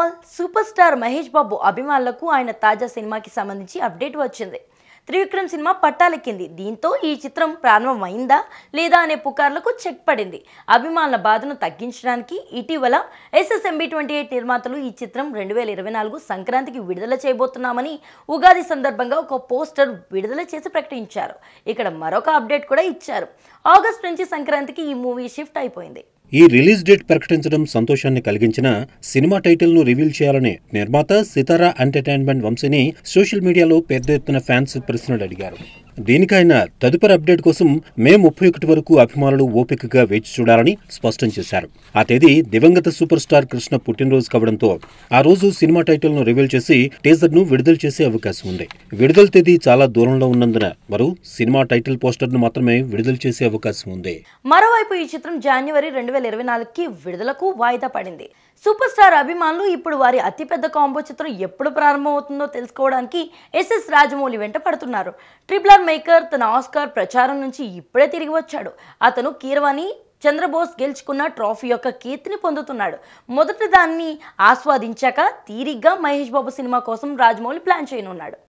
all superstar Mahesh Babu అభిమానులకు ఆయన తాజా సినిమాకి సంబంధించి అప్డేట్ వచ్చింది త్రివిక్రమ్ సినిమా పట్టాలెక్కింది దీంతో ఈ చిత్రం ప్రారంభమైందా లేదా అనే పుకార్లకు చెక్ పడింది అభిమానుల బాధను తగ్గించడానికి ఇటీవల ఎస్ఎస్ఎంబి ట్వంటీ ఎయిట్ నిర్మాతలు ఈ చిత్రం రెండు వేల ఇరవై నాలుగు సంక్రాంతికి విడుదల చేయబోతున్నామని ఉగాది సందర్భంగా ఒక పోస్టర్ విడుదల చేసి ప్రకటించారు ఇక్కడ మరొక అప్డేట్ కూడా ఇచ్చారు ఆగస్ట్ నుంచి సంక్రాంతికి ఈ మూవీ షిఫ్ట్ అయిపోయింది ఈ రిలీజ్ డేట్ ప్రకటించడం సంతోషాన్ని కలిగించిన సినిమా టైటిల్ను రివీల్ చేయాలని నిర్మాత సితారా ఎంటర్టైన్మెంట్ వంశీని సోషల్ మీడియాలో పెద్ద ఎత్తున ఫ్యాన్స్ ప్రశ్నలు అడిగారు దీనికైనా తదుపరి అప్డేట్ కోసం మే ముప్పై ఒకటి వరకు అభిమానులు ఓపికగా వేచి చూడాలని స్పష్టం చేశారు ఆ తేదీ దివంగత సూపర్ స్టార్ కృష్ణ పుట్టినరోజు కావడంతో ఆ రోజు సినిమా టైటిల్ ను రివీల్ చేసి టీజర్ ను విడుదల చేసే అవకాశం ఉంది విడుదల తేదీ చాలా దూరంలో ఉన్నందున మరో సినిమా టైటిల్ పోస్టర్ ను మాత్రమే విడుదల చేసే అవకాశం ఉంది మరోవైపు ఈ చిత్రం జనవరి రెండు వేల ఇరవై నాలుగుకి విడుదలకు వాయిదా పడింది సూపర్ స్టార్ అభిమానులు ఇప్పుడు వారి అతిపెద్ద కాంబో చిత్రం ఎప్పుడు ప్రారంభమవుతుందో తెలుసుకోవడానికి ఎస్ఎస్ రాజమౌళి వెంట పడుతున్నారు ట్రిపుల్ ఆర్ మేకర్ తన ఆస్కార్ ప్రచారం నుంచి ఇప్పుడే తిరిగి వచ్చాడు అతను కీరవాణి చంద్రబోస్ గెలుచుకున్న ట్రోఫీ యొక్క కీర్తిని పొందుతున్నాడు మొదటి దాన్ని ఆస్వాదించాక తీరిగ్గా మహేష్ బాబు సినిమా కోసం రాజమౌళి ప్లాన్ చేయనున్నాడు